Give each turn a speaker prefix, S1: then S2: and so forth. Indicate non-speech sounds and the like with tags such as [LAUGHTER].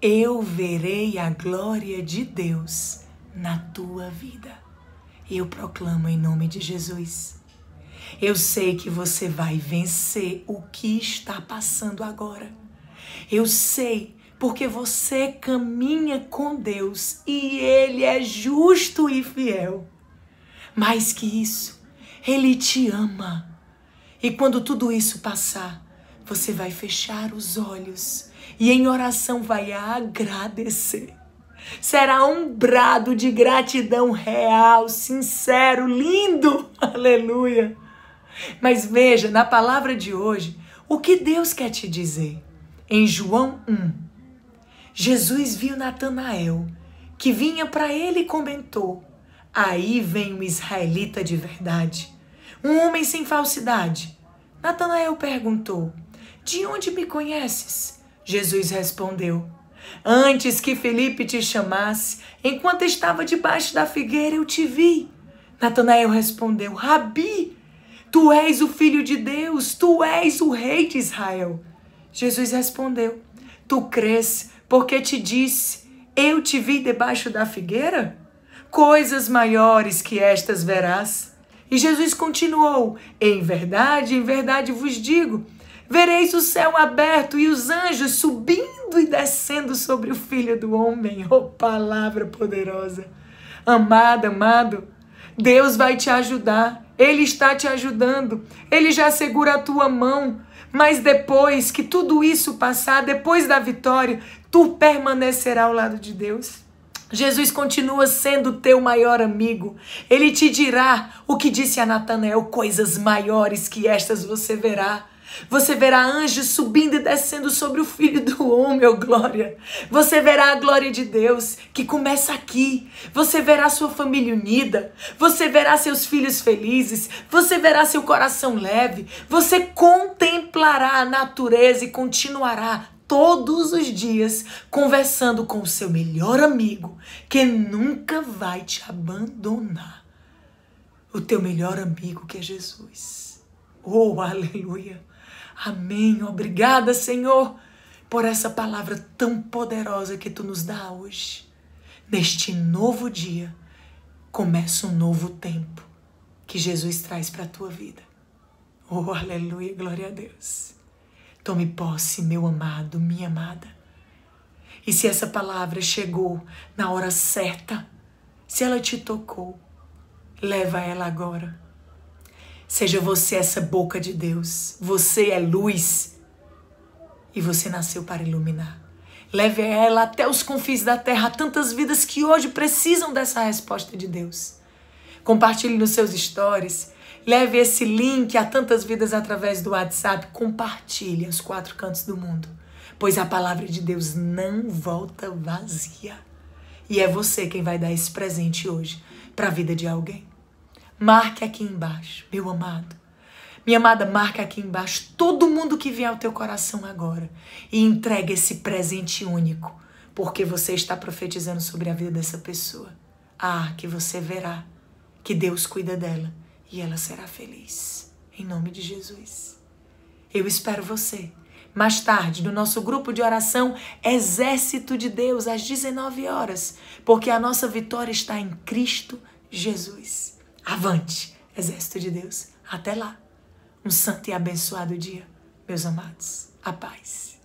S1: eu verei a glória de Deus na tua vida. Eu proclamo em nome de Jesus. Eu sei que você vai vencer o que está passando agora. Eu sei porque você caminha com Deus e Ele é justo e fiel. Mais que isso, Ele te ama. E quando tudo isso passar, você vai fechar os olhos e em oração vai agradecer. Será um brado de gratidão real, sincero, lindo. [LAUGHS] Aleluia. Mas veja, na palavra de hoje, o que Deus quer te dizer? Em João 1, Jesus viu Natanael, que vinha para ele e comentou: Aí vem um israelita de verdade, um homem sem falsidade. Natanael perguntou: de onde me conheces? Jesus respondeu: Antes que Felipe te chamasse, enquanto estava debaixo da figueira, eu te vi. Natanael respondeu: Rabi, tu és o filho de Deus, tu és o rei de Israel. Jesus respondeu: Tu crês, porque te disse: Eu te vi debaixo da figueira? Coisas maiores que estas verás. E Jesus continuou: Em verdade, em verdade vos digo Vereis o céu aberto e os anjos subindo e descendo sobre o filho do homem. Oh, palavra poderosa! Amada, amado, Deus vai te ajudar. Ele está te ajudando. Ele já segura a tua mão. Mas depois que tudo isso passar, depois da vitória, tu permanecerá ao lado de Deus. Jesus continua sendo teu maior amigo. Ele te dirá o que disse a Natanael: coisas maiores que estas você verá. Você verá anjos subindo e descendo sobre o filho do homem, oh glória. Você verá a glória de Deus que começa aqui. Você verá sua família unida. Você verá seus filhos felizes. Você verá seu coração leve. Você contemplará a natureza e continuará todos os dias conversando com o seu melhor amigo que nunca vai te abandonar. O teu melhor amigo que é Jesus. Oh, aleluia! Amém. Obrigada, Senhor, por essa palavra tão poderosa que tu nos dá hoje. Neste novo dia, começa um novo tempo que Jesus traz para a tua vida. Oh, aleluia, glória a Deus. Tome posse, meu amado, minha amada. E se essa palavra chegou na hora certa, se ela te tocou, leva ela agora Seja você essa boca de Deus. Você é luz e você nasceu para iluminar. Leve ela até os confins da terra, tantas vidas que hoje precisam dessa resposta de Deus. Compartilhe nos seus stories. Leve esse link a tantas vidas através do WhatsApp. Compartilhe aos quatro cantos do mundo. Pois a palavra de Deus não volta vazia. E é você quem vai dar esse presente hoje para a vida de alguém. Marque aqui embaixo, meu amado. Minha amada, marca aqui embaixo todo mundo que vier ao teu coração agora e entrega esse presente único, porque você está profetizando sobre a vida dessa pessoa. Ah, que você verá que Deus cuida dela e ela será feliz. Em nome de Jesus. Eu espero você. Mais tarde, no nosso grupo de oração Exército de Deus, às 19 horas, porque a nossa vitória está em Cristo Jesus. Avante, exército de Deus. Até lá. Um santo e abençoado dia, meus amados. A paz.